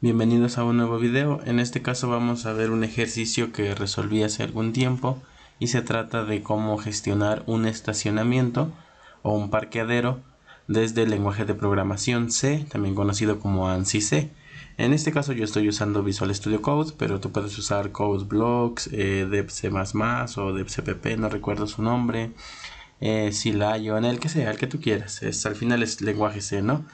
Bienvenidos a un nuevo video, en este caso vamos a ver un ejercicio que resolví hace algún tiempo y se trata de cómo gestionar un estacionamiento o un parqueadero desde el lenguaje de programación C, también conocido como ANSI C. En este caso yo estoy usando Visual Studio Code, pero tú puedes usar Code Blocks, eh, C o o Cpp, no recuerdo su nombre, eh, en el que sea, el que tú quieras. Es, al final es lenguaje C, ¿no?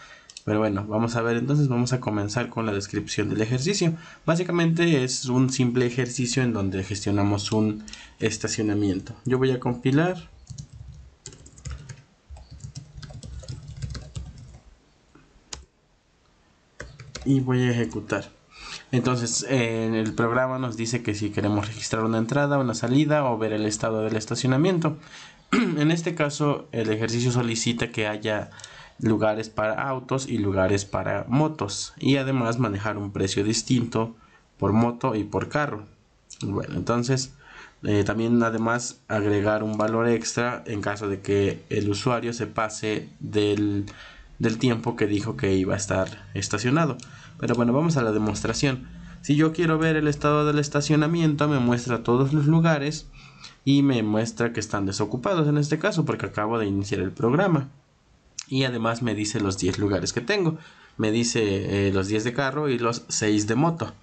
Pero bueno, vamos a ver entonces, vamos a comenzar con la descripción del ejercicio. Básicamente es un simple ejercicio en donde gestionamos un estacionamiento. Yo voy a compilar. Y voy a ejecutar. Entonces en el programa nos dice que si queremos registrar una entrada, una salida o ver el estado del estacionamiento. en este caso el ejercicio solicita que haya lugares para autos y lugares para motos y además manejar un precio distinto por moto y por carro bueno entonces eh, también además agregar un valor extra en caso de que el usuario se pase del, del tiempo que dijo que iba a estar estacionado pero bueno vamos a la demostración si yo quiero ver el estado del estacionamiento me muestra todos los lugares y me muestra que están desocupados en este caso porque acabo de iniciar el programa y además me dice los 10 lugares que tengo. Me dice eh, los 10 de carro y los 6 de moto.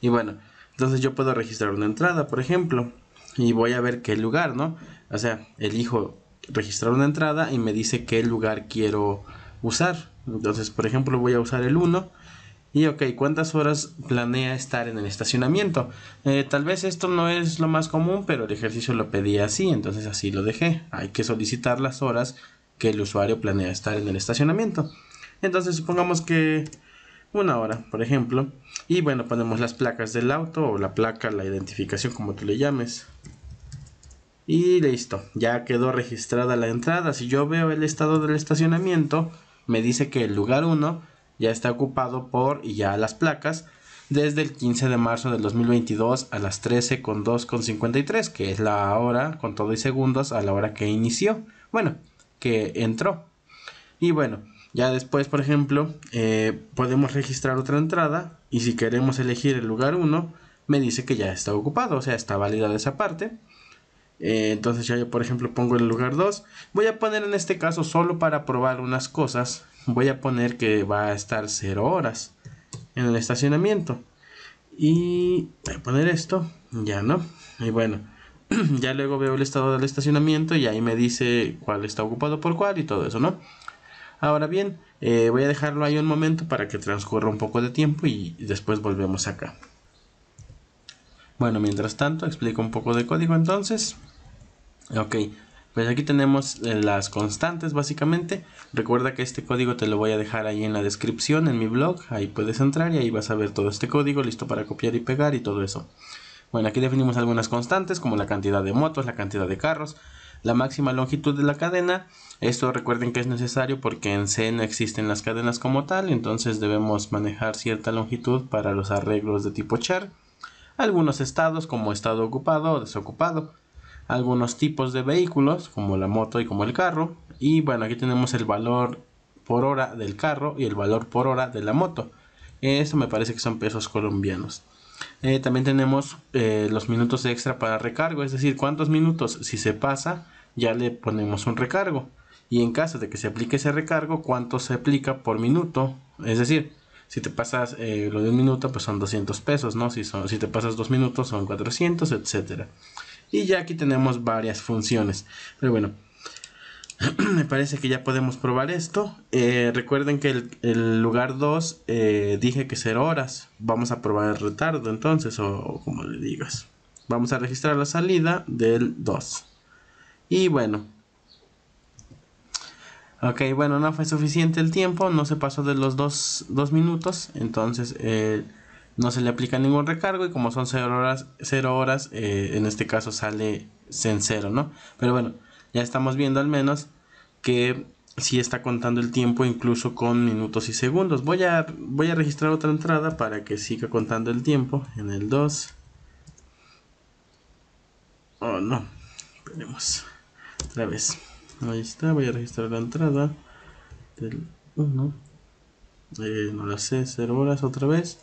Y bueno, entonces yo puedo registrar una entrada, por ejemplo. Y voy a ver qué lugar, ¿no? O sea, elijo registrar una entrada y me dice qué lugar quiero usar. Entonces, por ejemplo, voy a usar el 1. Y ok, ¿cuántas horas planea estar en el estacionamiento? Eh, tal vez esto no es lo más común, pero el ejercicio lo pedí así, entonces así lo dejé. Hay que solicitar las horas que el usuario planea estar en el estacionamiento. Entonces supongamos que una hora, por ejemplo. Y bueno, ponemos las placas del auto o la placa, la identificación, como tú le llames. Y listo, ya quedó registrada la entrada. Si yo veo el estado del estacionamiento, me dice que el lugar 1 ya está ocupado por y ya las placas desde el 15 de marzo del 2022 a las 13 con 2 con 53, que es la hora con todo y segundos a la hora que inició. Bueno, que entró. Y bueno, ya después, por ejemplo, eh, podemos registrar otra entrada y si queremos elegir el lugar 1, me dice que ya está ocupado, o sea, está válida esa parte. Eh, entonces ya yo, por ejemplo, pongo el lugar 2. Voy a poner en este caso, solo para probar unas cosas, voy a poner que va a estar 0 horas en el estacionamiento. Y voy a poner esto, ya no. Y bueno, ya luego veo el estado del estacionamiento y ahí me dice cuál está ocupado por cuál y todo eso, ¿no? Ahora bien, eh, voy a dejarlo ahí un momento para que transcurra un poco de tiempo y después volvemos acá. Bueno, mientras tanto, explico un poco de código entonces. Ok, pues aquí tenemos eh, las constantes básicamente. Recuerda que este código te lo voy a dejar ahí en la descripción, en mi blog. Ahí puedes entrar y ahí vas a ver todo este código listo para copiar y pegar y todo eso. Bueno, aquí definimos algunas constantes como la cantidad de motos, la cantidad de carros, la máxima longitud de la cadena. Esto recuerden que es necesario porque en C no existen las cadenas como tal, entonces debemos manejar cierta longitud para los arreglos de tipo char. Algunos estados como estado ocupado o desocupado. Algunos tipos de vehículos como la moto y como el carro. Y bueno, aquí tenemos el valor por hora del carro y el valor por hora de la moto. Esto me parece que son pesos colombianos. Eh, también tenemos eh, los minutos extra para recargo, es decir, cuántos minutos si se pasa ya le ponemos un recargo. Y en caso de que se aplique ese recargo, cuánto se aplica por minuto, es decir, si te pasas eh, lo de un minuto, pues son 200 pesos, ¿no? Si, si te pasas dos minutos, son 400, etcétera. Y ya aquí tenemos varias funciones. Pero bueno, me parece que ya podemos probar esto. Eh, recuerden que el, lugar 2 eh, dije que 0 horas. Vamos a probar el retardo entonces, o, como le digas. Vamos a registrar la salida del 2. Y bueno. Ok, bueno, no fue suficiente el tiempo, no se pasó de los 2 minutos, entonces eh, no se le aplica ningún recargo y como son 0 horas, horas en este caso sale en 0, ¿no? Pero bueno ya estamos viendo al menos que si sí está contando el tiempo incluso con minutos y segundos. Voy a, voy a registrar otra entrada para que siga contando el tiempo en el 2. Oh no, esperemos. Otra vez. Ahí está, voy a registrar la entrada del 1. Eh, no la sé, 0 horas otra vez.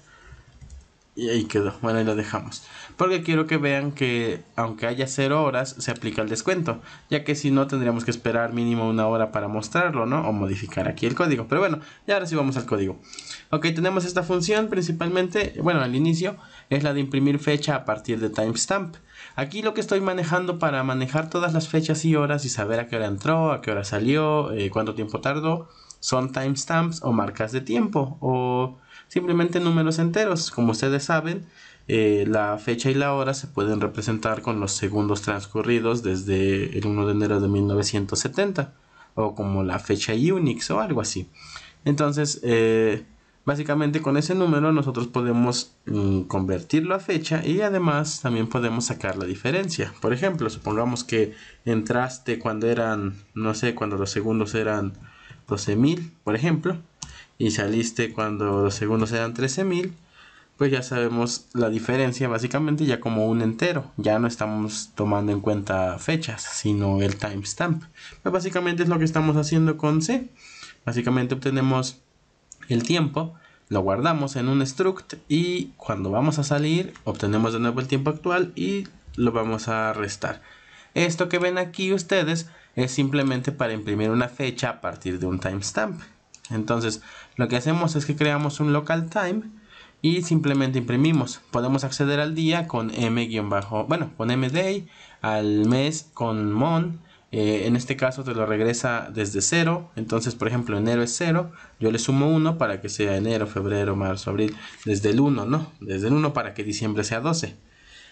Y ahí quedó. Bueno, ahí lo dejamos. Porque quiero que vean que aunque haya cero horas, se aplica el descuento. Ya que si no, tendríamos que esperar mínimo una hora para mostrarlo, ¿no? O modificar aquí el código. Pero bueno, ya ahora sí vamos al código. Ok, tenemos esta función principalmente, bueno, al inicio, es la de imprimir fecha a partir de timestamp. Aquí lo que estoy manejando para manejar todas las fechas y horas y saber a qué hora entró, a qué hora salió, eh, cuánto tiempo tardó, son timestamps o marcas de tiempo o simplemente números enteros. Como ustedes saben, eh, la fecha y la hora se pueden representar con los segundos transcurridos desde el 1 de enero de 1970, o como la fecha Unix o algo así. Entonces, eh, básicamente con ese número nosotros podemos mm, convertirlo a fecha y además también podemos sacar la diferencia. Por ejemplo, supongamos que entraste cuando eran, no sé, cuando los segundos eran 12.000, por ejemplo y saliste cuando los segundos eran 13.000, pues ya sabemos la diferencia básicamente ya como un entero. Ya no estamos tomando en cuenta fechas, sino el timestamp. Pues básicamente es lo que estamos haciendo con C. Básicamente obtenemos el tiempo, lo guardamos en un struct y cuando vamos a salir obtenemos de nuevo el tiempo actual y lo vamos a restar. Esto que ven aquí ustedes es simplemente para imprimir una fecha a partir de un timestamp. Entonces, lo que hacemos es que creamos un local time y simplemente imprimimos. Podemos acceder al día con m-bajo, bueno, con mday, al mes con mon. Eh, en este caso te lo regresa desde cero. Entonces, por ejemplo, enero es cero. Yo le sumo 1 para que sea enero, febrero, marzo, abril. Desde el 1, ¿no? Desde el 1 para que diciembre sea 12.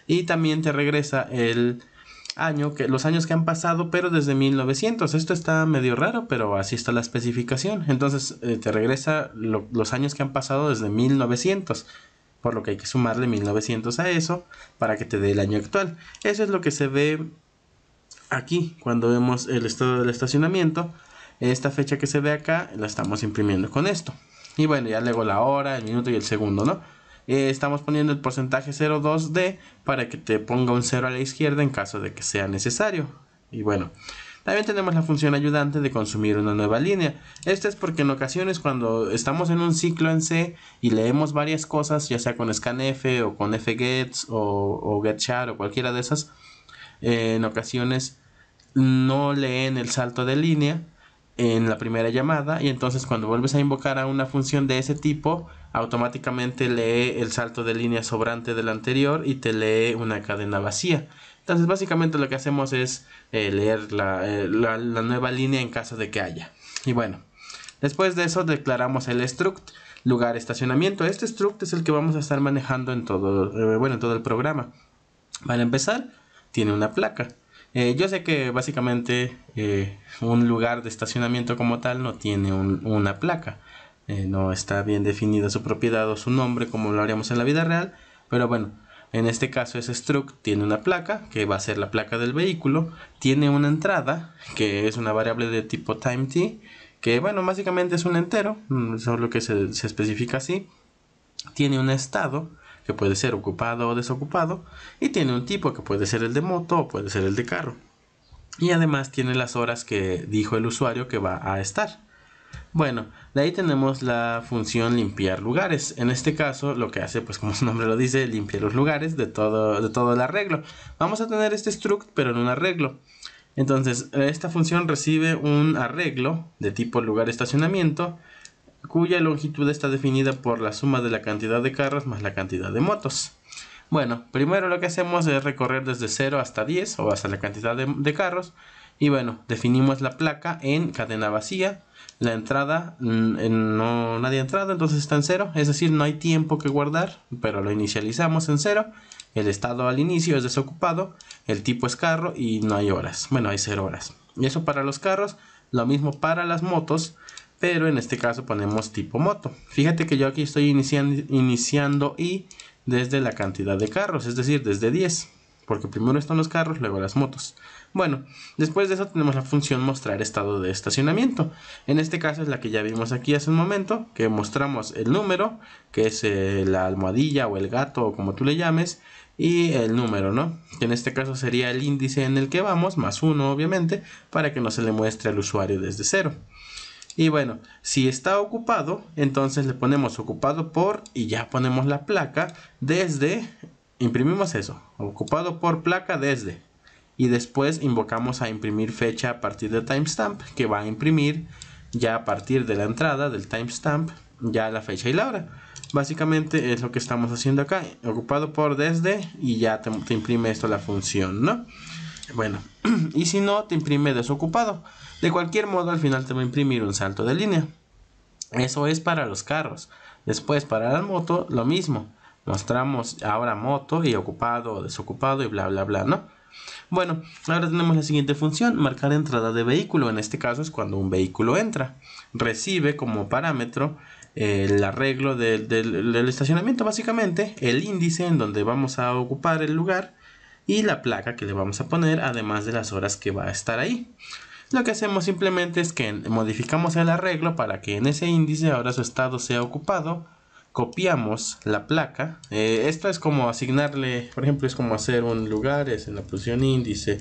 Y también te regresa el año, que, los años que han pasado, pero desde 1900. Esto está medio raro, pero así está la especificación. Entonces eh, te regresa los años que han pasado desde 1900. Por lo que hay que sumarle 1900 a eso para que te dé el año actual. Eso es lo que se ve aquí cuando vemos el estado del estacionamiento. Esta fecha que se ve acá la estamos imprimiendo con esto. Y bueno, ya luego la hora, el minuto y el segundo, ¿no? Eh, estamos poniendo el porcentaje 0,2D para que te ponga un 0 a la izquierda en caso de que sea necesario. Y bueno, también tenemos la función ayudante de consumir una nueva línea. Esto es porque en ocasiones cuando estamos en un ciclo en C y leemos varias cosas, ya sea con scanf o con fgets o, o getchar o cualquiera de esas, eh, en ocasiones no leen el salto de línea en la primera llamada y entonces cuando vuelves a invocar a una función de ese tipo automáticamente lee el salto de línea sobrante del anterior y te lee una cadena vacía entonces básicamente lo que hacemos es eh, leer eh, la, nueva línea en caso de que haya y bueno después de eso declaramos el struct lugar estacionamiento este struct es el que vamos a estar manejando en todo eh, en todo el programa para empezar tiene una placa eh, yo sé que básicamente eh, un lugar de estacionamiento como tal no tiene una placa, eh, no está bien definida su propiedad o su nombre como lo haríamos en la vida real, pero bueno, en este caso ese struct tiene una placa que va a ser la placa del vehículo, tiene una entrada que es una variable de tipo time t, que bueno, básicamente es un entero, mm, solo que se especifica así, tiene un estado, que puede ser ocupado o desocupado, y tiene un tipo que puede ser el de moto o puede ser el de carro. Y además tiene las horas que dijo el usuario que va a estar. Bueno, de ahí tenemos la función limpiar lugares. En este caso, lo que hace, pues como su nombre lo dice, limpiar los lugares de todo, de todo el arreglo. Vamos a tener este struct, pero en un arreglo. Entonces, esta función recibe un arreglo de tipo lugar estacionamiento cuya longitud está definida por la suma de la cantidad de carros más la cantidad de motos. Bueno, primero lo que hacemos es recorrer desde 0 hasta 10 o hasta la cantidad de, carros. Y bueno, definimos la placa en cadena vacía. La entrada, mm, no, nadie ha entonces está en 0. Es decir, no hay tiempo que guardar, pero lo inicializamos en 0. El estado al inicio es desocupado. El tipo es carro y no hay horas. Bueno, hay 0 horas. Y eso para los carros. Lo mismo para las motos pero en este caso ponemos tipo moto. Fíjate que yo aquí estoy iniciando, y desde la cantidad de carros, es decir, desde 10, porque primero están los carros, luego las motos. Bueno, después de eso tenemos la función mostrar estado de estacionamiento. En este caso es la que ya vimos aquí hace un momento, que mostramos el número, que es eh, la almohadilla o el gato o como tú le llames, y el número, ¿no? Que en este caso sería el índice en el que vamos, más uno obviamente, para que no se le muestre al usuario desde cero. Y bueno, si está ocupado, entonces le ponemos ocupado por y ya ponemos la placa desde, imprimimos eso, ocupado por placa desde. Y después invocamos a imprimir fecha a partir de timestamp, que va a imprimir ya a partir de la entrada del timestamp, ya la fecha y la hora. Básicamente es lo que estamos haciendo acá, ocupado por desde y ya te, imprime esto la función, ¿no? Bueno, y si no, te imprime desocupado. De cualquier modo, al final te va a imprimir un salto de línea. Eso es para los carros. Después, para la moto, lo mismo. Mostramos ahora moto y ocupado o desocupado y bla, bla, bla, ¿no? Bueno, ahora tenemos la siguiente función, marcar entrada de vehículo. En este caso es cuando un vehículo entra. Recibe como parámetro eh, el arreglo del estacionamiento, básicamente, el índice en donde vamos a ocupar el lugar y la placa que le vamos a poner además de las horas que va a estar ahí. Lo que hacemos simplemente es que modificamos el arreglo para que en ese índice ahora su estado sea ocupado. Copiamos la placa. Eh, esto es como asignarle, por ejemplo, es como hacer un lugar, es en la posición índice,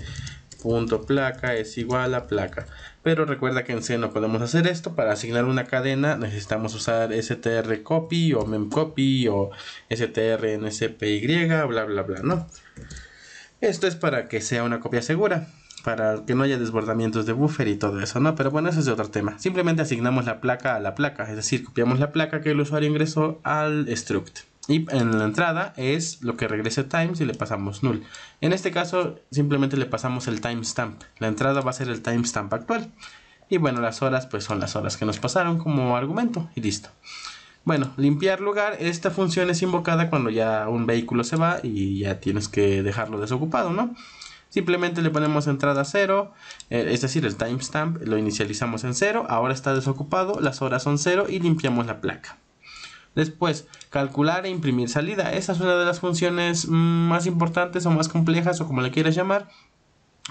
punto placa es igual a placa. Pero recuerda que en C no podemos hacer esto. Para asignar una cadena necesitamos usar str copy o memcopy o strnspy bla, bla, bla, ¿no? Esto es para que sea una copia segura, para que no haya desbordamientos de buffer y todo eso, ¿no? Pero bueno, eso es de otro tema. Simplemente asignamos la placa a la placa, es decir, copiamos la placa que el usuario ingresó al struct. Y en la entrada es lo que regrese times y le pasamos null. En este caso simplemente le pasamos el timestamp. La entrada va a ser el timestamp actual. Y bueno, las horas pues son las horas que nos pasaron como argumento y listo. Bueno, limpiar lugar, esta función es invocada cuando ya un vehículo se va y ya tienes que dejarlo desocupado, ¿no? Simplemente le ponemos entrada 0, eh, es decir, el timestamp lo inicializamos en 0, ahora está desocupado, las horas son 0 y limpiamos la placa. Después, calcular e imprimir salida. Esa es una de las funciones mm, más importantes o más complejas o como le quieras llamar,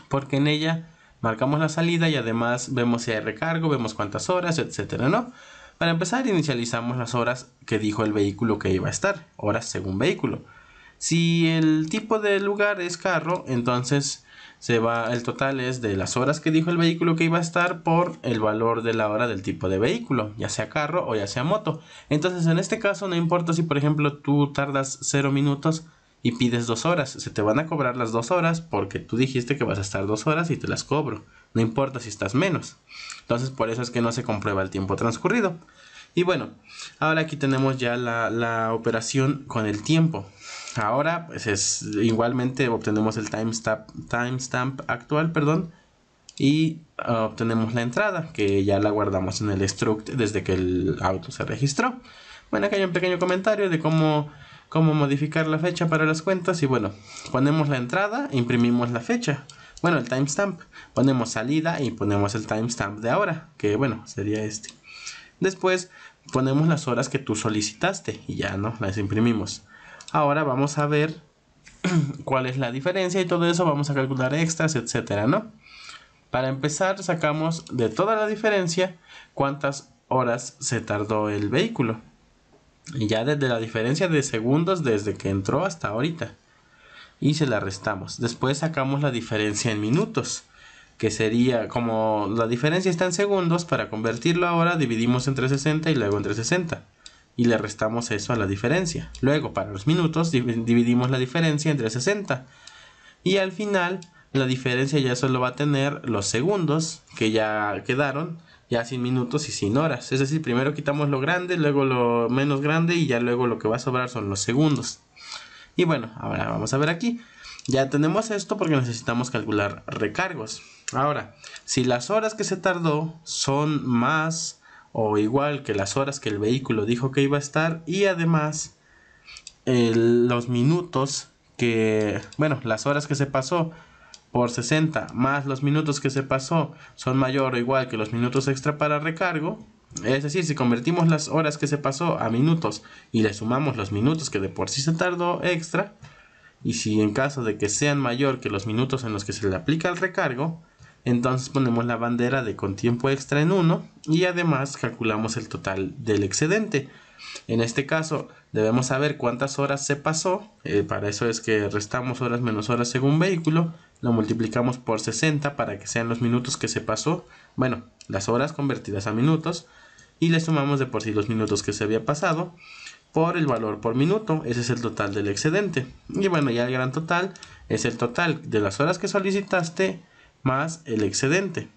porque en ella marcamos la salida y además vemos si hay recargo, vemos cuántas horas, etcétera, ¿no? Para empezar, inicializamos las horas que dijo el vehículo que iba a estar, horas según vehículo. Si el tipo de lugar es carro, entonces se va el total es de las horas que dijo el vehículo que iba a estar por el valor de la hora del tipo de vehículo, ya sea carro o ya sea moto. Entonces, en este caso no importa si por ejemplo tú tardas 0 minutos y pides 2 horas, se te van a cobrar las 2 horas porque tú dijiste que vas a estar 2 horas y te las cobro. No importa si estás menos. Entonces por eso es que no se comprueba el tiempo transcurrido. Y bueno, ahora aquí tenemos ya la, operación con el tiempo. Ahora pues es igualmente obtenemos el timestamp, actual, perdón. Y ah, obtenemos la entrada que ya la guardamos en el struct desde que el auto se registró. Bueno, acá hay un pequeño comentario de cómo cómo modificar la fecha para las cuentas y bueno, ponemos la entrada, imprimimos la fecha bueno, el timestamp. Ponemos salida y ponemos el timestamp de ahora, que bueno, sería este. Después ponemos las horas que tú solicitaste y ya no las imprimimos. Ahora vamos a ver cuál es la diferencia y todo eso vamos a calcular extras, etcétera, ¿no? Para empezar, sacamos de toda la diferencia cuántas horas se tardó el vehículo. Y ya desde la diferencia de segundos desde que entró hasta ahorita y se la restamos. Después sacamos la diferencia en minutos, que sería como la diferencia está en segundos, para convertirlo ahora dividimos entre 60 y luego entre 60 y le restamos eso a la diferencia. Luego, para los minutos, dividimos la diferencia entre 60. Y al final, la diferencia ya solo va a tener los segundos que ya quedaron, ya sin minutos y sin horas. Es decir, primero quitamos lo grande, luego lo menos grande y ya luego lo que va a sobrar son los segundos. Y bueno, ahora vamos a ver aquí. Ya tenemos esto porque necesitamos calcular recargos. Ahora, si las horas que se tardó son más o igual que las horas que el vehículo dijo que iba a estar y además los minutos que, bueno, las horas que se pasó por 60 más los minutos que se pasó son mayor o igual que los minutos extra para recargo, es decir, si convertimos las horas que se pasó a minutos y le sumamos los minutos que de por sí se tardó extra, y si en caso de que sean mayor que los minutos en los que se le aplica el recargo, entonces ponemos la bandera de con tiempo extra en 1 y además calculamos el total del excedente. En este caso debemos saber cuántas horas se pasó, eh, para eso es que restamos horas menos horas según vehículo, lo multiplicamos por 60 para que sean los minutos que se pasó, bueno, las horas convertidas a minutos, y le sumamos de por sí los minutos que se había pasado por el valor por minuto, ese es el total del excedente. Y bueno, ya el gran total es el total de las horas que solicitaste más el excedente.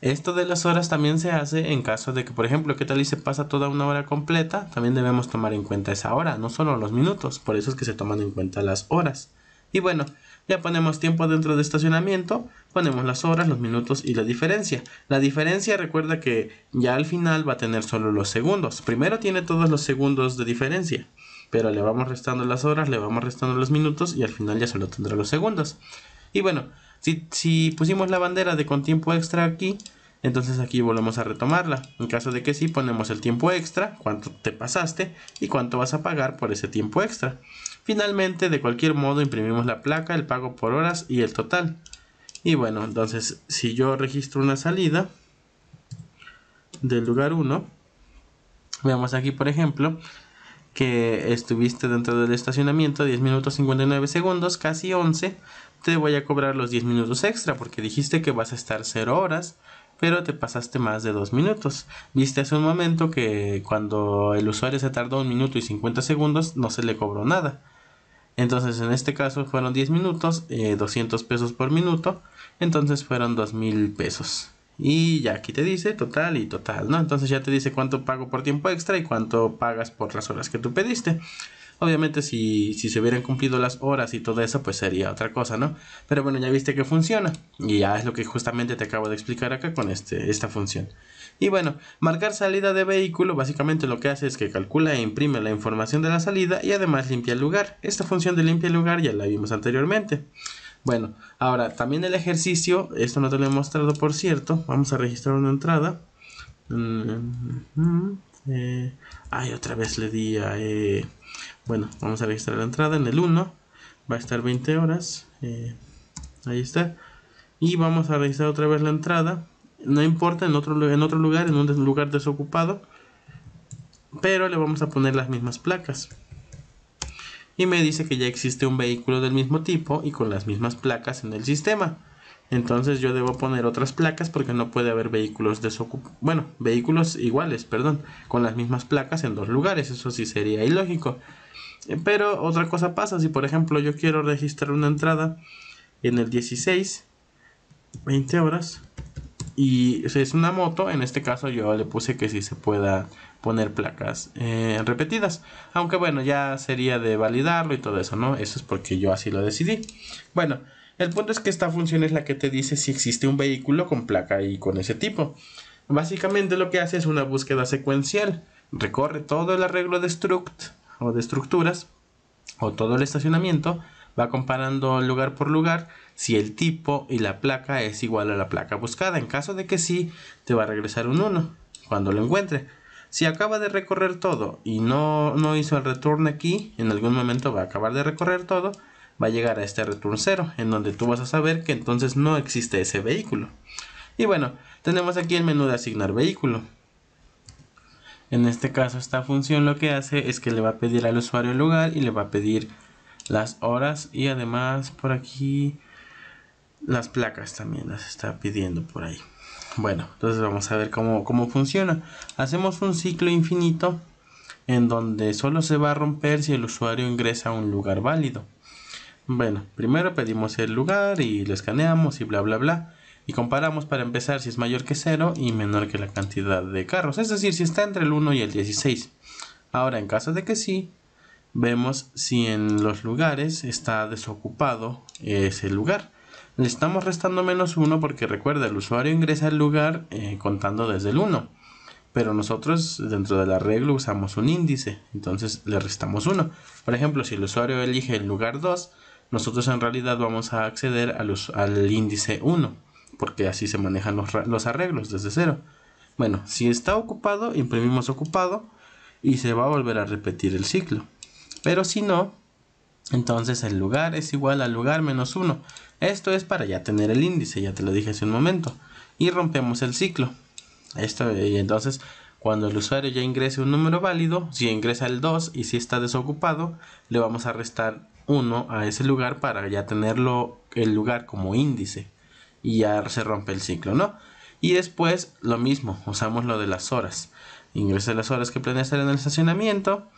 Esto de las horas también se hace en caso de que, por ejemplo, ¿qué tal y se pasa toda una hora completa? También debemos tomar en cuenta esa hora, no solo los minutos, por eso es que se toman en cuenta las horas. Y bueno, ya ponemos tiempo dentro de estacionamiento, ponemos las horas, los minutos y la diferencia. La diferencia recuerda que ya al final va a tener solo los segundos. Primero tiene todos los segundos de diferencia, pero le vamos restando las horas, le vamos restando los minutos y al final ya solo tendrá los segundos. Y bueno, si, si pusimos la bandera de con tiempo extra aquí, entonces aquí volvemos a retomarla. En caso de que sí, ponemos el tiempo extra, cuánto te pasaste y cuánto vas a pagar por ese tiempo extra. Finalmente, de cualquier modo, imprimimos la placa, el pago por horas y el total. Y bueno, entonces, si yo registro una salida del lugar 1, veamos aquí, por ejemplo, que estuviste dentro del estacionamiento 10 minutos 59 segundos, casi 11, te voy a cobrar los 10 minutos extra porque dijiste que vas a estar 0 horas pero te pasaste más de 2 minutos. Viste hace un momento que cuando el usuario se tardó un minuto y 50 segundos no se le cobró nada. Entonces en este caso fueron 10 minutos, 200 eh, pesos por minuto, entonces fueron 2000 pesos. Y ya aquí te dice total y total, ¿no? Entonces ya te dice cuánto pago por tiempo extra y cuánto pagas por las horas que tú pediste. Obviamente si, si, se hubieran cumplido las horas y todo eso, pues sería otra cosa, ¿no? Pero bueno, ya viste que funciona. Y ya es lo que justamente te acabo de explicar acá con este, esta función. Y bueno, marcar salida de vehículo básicamente lo que hace es que calcula e imprime la información de la salida y además limpia el lugar. Esta función de limpia el lugar ya la vimos anteriormente. Bueno, ahora también el ejercicio, esto no te lo he mostrado por cierto, vamos a registrar una entrada. Mm, eh, ay, otra vez le di a... Eh, bueno, vamos a registrar la entrada en el 1, va a estar 20 horas, eh, ahí está. Y vamos a registrar otra vez la entrada, no importa, en otro, en otro lugar, en un lugar desocupado, pero le vamos a poner las mismas placas. Y me dice que ya existe un vehículo del mismo tipo y con las mismas placas en el sistema. Entonces yo debo poner otras placas porque no puede haber vehículos desocupados. Bueno, vehículos iguales, perdón, con las mismas placas en dos lugares. Eso sí sería ilógico. Pero otra cosa pasa, si por ejemplo yo quiero registrar una entrada en el 16, 20 horas, y si es una moto, en este caso yo le puse que si se pueda poner placas eh, repetidas. Aunque bueno, ya sería de validarlo y todo eso, ¿no? Eso es porque yo así lo decidí. Bueno, el punto es que esta función es la que te dice si existe un vehículo con placa y con ese tipo. Básicamente lo que hace es una búsqueda secuencial. Recorre todo el arreglo de struct o de estructuras o todo el estacionamiento va comparando lugar por lugar si el tipo y la placa es igual a la placa buscada. En caso de que sí, te va a regresar un 1 cuando lo encuentre. Si acaba de recorrer todo y no, no hizo el return aquí, en algún momento va a acabar de recorrer todo, va a llegar a este return 0, en donde tú vas a saber que entonces no existe ese vehículo. Y bueno, tenemos aquí el menú de asignar vehículo. En este caso esta función lo que hace es que le va a pedir al usuario el lugar y le va a pedir las horas y además por aquí las placas también las está pidiendo por ahí. Bueno, entonces vamos a ver cómo, funciona. Hacemos un ciclo infinito en donde solo se va a romper si el usuario ingresa a un lugar válido. Bueno, primero pedimos el lugar y lo escaneamos y bla bla bla. Y comparamos para empezar si es mayor que 0 y menor que la cantidad de carros. Es decir, si está entre el 1 y el 16. Ahora, en caso de que sí, vemos si en los lugares está desocupado ese lugar. Le estamos restando menos 1 porque recuerda, el usuario ingresa al lugar eh, contando desde el 1. Pero nosotros dentro del arreglo usamos un índice, entonces le restamos 1. Por ejemplo, si el usuario elige el lugar 2, nosotros en realidad vamos a acceder al, al índice 1, porque así se manejan los, los arreglos desde 0. Bueno, si está ocupado, imprimimos ocupado y se va a volver a repetir el ciclo. Pero si no, entonces el lugar es igual al lugar menos 1. Esto es para ya tener el índice, ya te lo dije hace un momento. Y rompemos el ciclo. Esto, y entonces, cuando el usuario ya ingrese un número válido, si ingresa el 2 y si está desocupado, le vamos a restar 1 a ese lugar para ya tenerlo el lugar como índice. Y ya se rompe el ciclo, ¿no? Y después lo mismo, usamos lo de las horas. Ingresa las horas que planea estar en el estacionamiento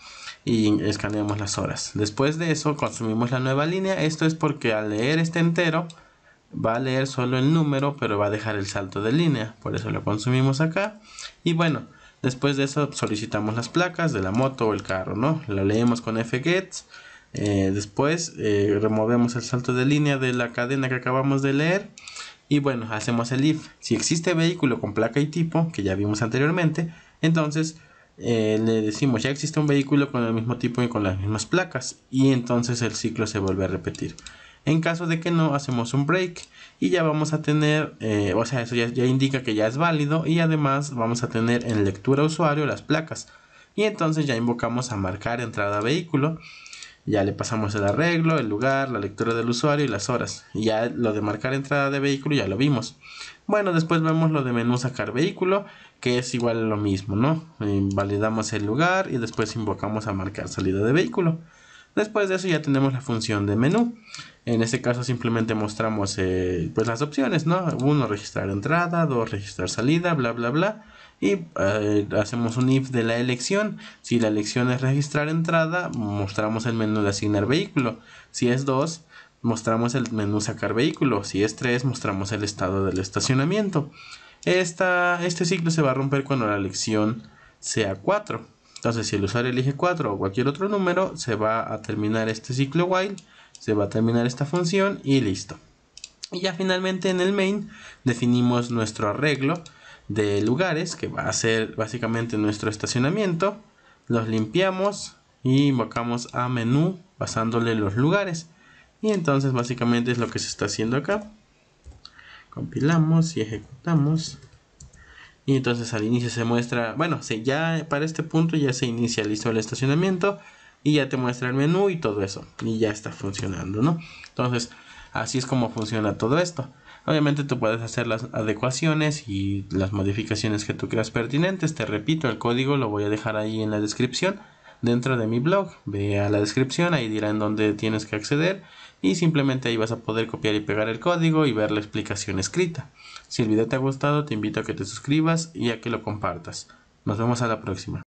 y escaneamos las horas. Después de eso consumimos la nueva línea. Esto es porque al leer este entero va a leer solo el número pero va a dejar el salto de línea. Por eso lo consumimos acá. Y bueno, después de eso solicitamos las placas de la moto o el carro, ¿no? Lo leemos con fgets. Eh, después eh, removemos el salto de línea de la cadena que acabamos de leer. Y bueno, hacemos el if. Si existe vehículo con placa y tipo, que ya vimos anteriormente, entonces eh, le decimos ya existe un vehículo con el mismo tipo y con las mismas placas y entonces el ciclo se vuelve a repetir. En caso de que no, hacemos un break y ya vamos a tener, eh, o sea, eso ya, ya indica que ya es válido y además vamos a tener en lectura usuario las placas. Y entonces ya invocamos a marcar entrada vehículo ya le pasamos el arreglo, el lugar, la lectura del usuario y las horas. Y ya lo de marcar entrada de vehículo ya lo vimos. Bueno, después vemos lo de menú sacar vehículo, que es igual lo mismo, ¿no? Eh, validamos el lugar y después invocamos a marcar salida de vehículo. Después de eso ya tenemos la función de menú. En este caso simplemente mostramos eh, pues las opciones, ¿no? Uno, registrar entrada, dos, registrar salida, bla, bla, bla. Y eh, hacemos un if de la elección. Si la elección es registrar entrada, mostramos el menú de asignar vehículo. Si es 2, mostramos el menú sacar vehículo. Si es 3, mostramos el estado del estacionamiento. Esta, este ciclo se va a romper cuando la elección sea 4. Entonces, si el usuario elige 4 o cualquier otro número, se va a terminar este ciclo while se va a terminar esta función y listo. Y ya finalmente en el main definimos nuestro arreglo de lugares que va a ser básicamente nuestro estacionamiento. Los limpiamos y invocamos a menú pasándole los lugares. Y entonces básicamente es lo que se está haciendo acá. Compilamos y ejecutamos. Y entonces al inicio se muestra, bueno, se, ya para este punto ya se inicializó el estacionamiento y ya te muestra el menú y todo eso. Y ya está funcionando, ¿no? Entonces, así es como funciona todo esto. Obviamente tú puedes hacer las adecuaciones y las modificaciones que tú creas pertinentes. Te repito, el código lo voy a dejar ahí en la descripción dentro de mi blog. Ve a la descripción, ahí dirá en dónde tienes que acceder y simplemente ahí vas a poder copiar y pegar el código y ver la explicación escrita. Si el video te ha gustado, te invito a que te suscribas y a que lo compartas. Nos vemos a la próxima.